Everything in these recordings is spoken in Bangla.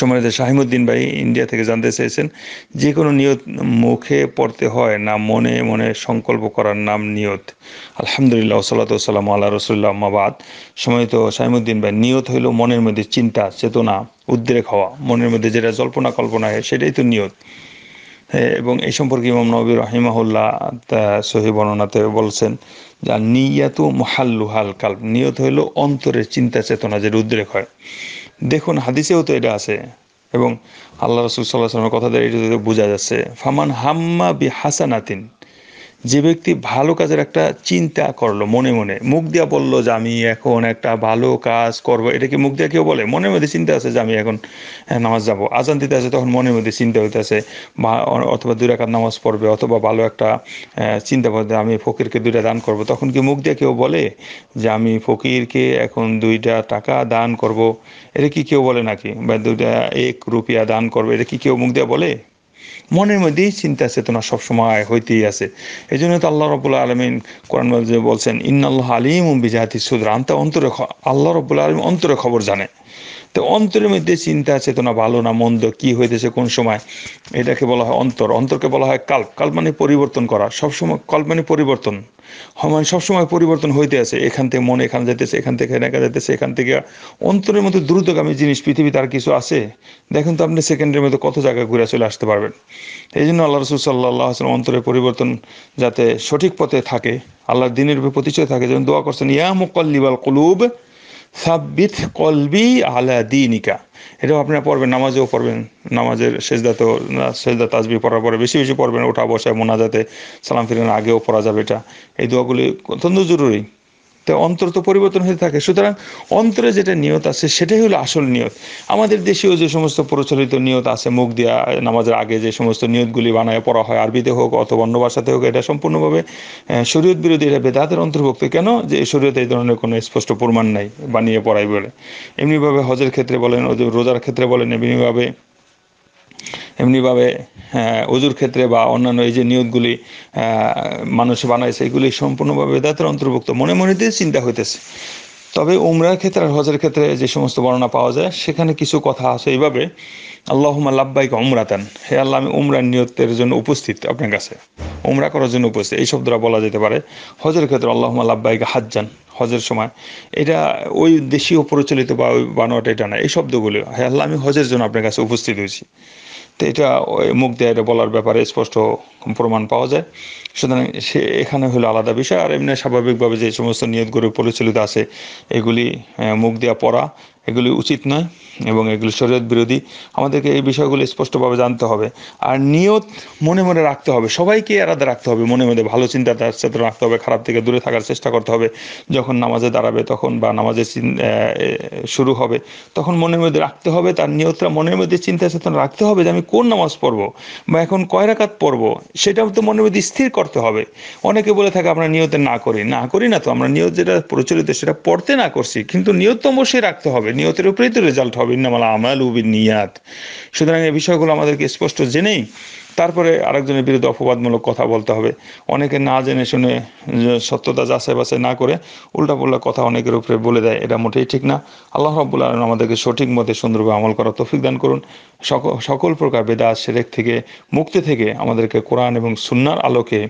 সম্মানিত শাহিমুদ্দিন ভাই ইন্ডিয়া থেকে জানতে চেয়েছেন যে কোনো নিয়ত মুখে পড়তে হয় না মনে মনে সংকল্প করার নাম নিয়ত আলহামদুলিল্লাহ সাল্লাতাম আল্লাহ রসুল্লাহ আম্মাবাদ সময়ত শাহিমুদ্দিন ভাই নিয়ত হইল মনের মধ্যে চিন্তা চেতনা উদ্রেক হওয়া মনের মধ্যে যেটা জল্পনা কল্পনা হয় সেটাই তো নিয়ত এবং এই সম্পর্কে ইমাম নবী রহিমাহুল্লাহ সহি বর্ণনাতে বলছেন যা নিয়াতু মহাল্লু হাল কাল নিয়ত হইল অন্তরের চিন্তা চেতনা যেটা উদ্রেক হয় দেখুন হাদিসেও তো এটা আছে এবং আল্লাহ রসুল সাল্লাহ সাল্লামের কথা দ্বারা এটা বোঝা যাচ্ছে ফামান হাম্মা বি হাসানাতিন যে ব্যক্তি ভালো কাজের একটা চিন্তা করলো মনে মনে মুখ দিয়া বললো যে আমি এখন একটা ভালো কাজ করব এটাকে মুখ দিয়া কেউ বলে মনের মধ্যে চিন্তা আছে যে আমি এখন হ্যাঁ, নামাজ যাব আজান দিতে আছে তখন মনের মধ্যে চিন্তা হইতেছে বা অথবা দুই রাখার নামাজ পড়বে অথবা ভালো একটা চিন্তা ভাবে আমি ফকিরকে দুইটা দান করব তখন কি মুখ দিয়া কেউ বলে যে আমি ফকিরকে এখন দুইটা টাকা দান করব এটা কি কেউ বলে নাকি বা দুইটা এক রুপিয়া দান করবে এটা কি কেউ মুখ দিয়া বলে মনের মধ্যেই চিন্তা চেতনা সবসময় হইতেই আছে এই জন্য তো আল্লাহ রবুল্লা আলমিন কোরআন বলছেন বলছেন আল্লাহ আলিম বিজাহাতি সুদরা আন্তা অন্তরে আল্লাহ রবুল্লা আলম অন্তরে খবর জানে তো অন্তরের মধ্যে চিন্তা চেতনা ভালো না মন্দ কি হইতেছে কোন সময় এটাকে বলা হয় অন্তর অন্তরকে বলা হয় কাল কাল্প মানে পরিবর্তন করা সবসময় কাল মানে পরিবর্তন মানে সবসময় পরিবর্তন হইতে আছে এখান থেকে মন এখান যেতেছে এখান থেকে এখানে যেতেছে এখান থেকে অন্তরের মতো দ্রুতগামী জিনিস পৃথিবীতে আর কিছু আছে দেখুন তো আপনি সেকেন্ডের মধ্যে কত জায়গায় ঘুরে চলে আসতে পারবেন এই জন্য আল্লাহ রসুল সাল্লাহ আসলাম অন্তরের পরিবর্তন যাতে সঠিক পথে থাকে আল্লাহর দিনের প্রতিষ্ঠা থাকে যেমন দোয়া করছেন ইয়া মুকল্লিবাল কলুব সাব্বিত কলবি আলা দিনিকা এটাও আপনারা পড়বেন নামাজেও পড়বেন নামাজের সেজদা তো সেজদা তাজবি পড়ার পরে বেশি বেশি পড়বেন ওঠা বসায় মোনাজাতে সালাম ফিরানোর আগেও পড়া যাবে এটা এই দোয়াগুলি অত্যন্ত জরুরি তো অন্তর তো পরিবর্তন হয়ে থাকে সুতরাং অন্তরে যেটা নিয়ত আছে সেটাই হলো আসল নিয়ত আমাদের দেশীয় যে সমস্ত প্রচলিত নিয়ত আছে মুখ দিয়া নামাজের আগে যে সমস্ত নিয়তগুলি বানায় পড়া হয় আরবিতে হোক অথবা অন্য ভাষাতে হোক এটা সম্পূর্ণভাবে শরীয়ত বিরোধী এটা বেদাতের অন্তর্ভুক্ত কেন যে শরীয়তে এই ধরনের কোনো স্পষ্ট প্রমাণ নাই বানিয়ে পড়াই বলে এমনিভাবে হজের ক্ষেত্রে বলেন রোজার ক্ষেত্রে বলেন এমনিভাবে এমনিভাবে অজুর ক্ষেত্রে বা অন্যান্য এই যে নিয়তগুলি মানুষ বানাইছে এগুলি সম্পূর্ণভাবে বেদাতের অন্তর্ভুক্ত মনে মনে দিয়ে চিন্তা হইতেছে তবে উমরার ক্ষেত্রে আর হজের ক্ষেত্রে যে সমস্ত বর্ণনা পাওয়া যায় সেখানে কিছু কথা আছে এইভাবে আল্লাহমা লাব্বাইকে তান হে আল্লাহ আমি উমরার নিয়তের জন্য উপস্থিত আপনার কাছে উমরা করার জন্য উপস্থিত এই শব্দরা বলা যেতে পারে হজের ক্ষেত্রে আল্লাহমা লাব্বাইকে যান হজের সময় এটা ওই দেশীয় প্রচলিত বা ওই বানোয়াটা এটা না এই শব্দগুলো হে আল্লাহ আমি হজের জন্য আপনার কাছে উপস্থিত হয়েছি এটা মুখ দিয়ে বলার ব্যাপারে স্পষ্ট প্রমাণ পাওয়া যায় সুতরাং সে এখানে হলো আলাদা বিষয় আর এমনি স্বাভাবিকভাবে যে সমস্ত নিয়তগুলো পরিচালিত আছে এগুলি মুখ দেওয়া পড়া এগুলি উচিত নয় এবং এগুলি শরীয়ত বিরোধী আমাদেরকে এই বিষয়গুলো স্পষ্টভাবে জানতে হবে আর নিয়ত মনে মনে রাখতে হবে সবাইকে আলাদা রাখতে হবে মনে মনে ভালো চিন্তা তার সাথে রাখতে হবে খারাপ থেকে দূরে থাকার চেষ্টা করতে হবে যখন নামাজে দাঁড়াবে তখন বা নামাজে শুরু হবে তখন মনের মধ্যে রাখতে হবে তার নিয়তটা মনের মধ্যে চিন্তা চেতনা রাখতে হবে যে আমি কোন নামাজ পড়বো বা এখন কয় রাকাত পড়বো সেটাও তো মনের মধ্যে স্থির করতে হবে অনেকে বলে থাকে আমরা নিয়তে না করি না করি না তো আমরা নিয়ত যেটা প্রচলিত সেটা পড়তে না করছি কিন্তু নিয়ত তো অবশ্যই রাখতে হবে নিয়তের উপরেই তো রেজাল্ট হবে ইনামালা আমাল উবিন নিয়াত সুতরাং এই বিষয়গুলো আমাদেরকে স্পষ্ট জেনেই তারপরে আরেকজনের বিরুদ্ধে অপবাদমূলক কথা বলতে হবে অনেকে না জেনে শুনে সত্যতা যাচাই বাছাই না করে উল্টাপুল্টা কথা অনেকের উপরে বলে দেয় এটা মোটেই ঠিক না আল্লাহ রব্বুল আলম আমাদেরকে সঠিক মতে সুন্দরভাবে আমল করার তফিক দান করুন সকল প্রকার বেদা সেরেক থেকে মুক্তি থেকে আমাদেরকে কোরআন এবং সুন্নার আলোকে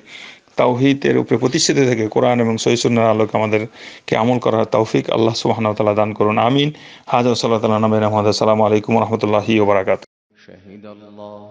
তাওহিদের উপরে প্রতিষ্ঠিত থেকে কোরআন এবং সুন্নার আলোকে আমাদেরকে আমল করার তৌফিক আল্লাহ সুবাহানতাল্লাহ দান করুন আমিন হাজার সাল্লাহ নামের আহমদ আসসালামু আলাইকুম রহমতুল্লাহি ওবরাকাত শহীদ الله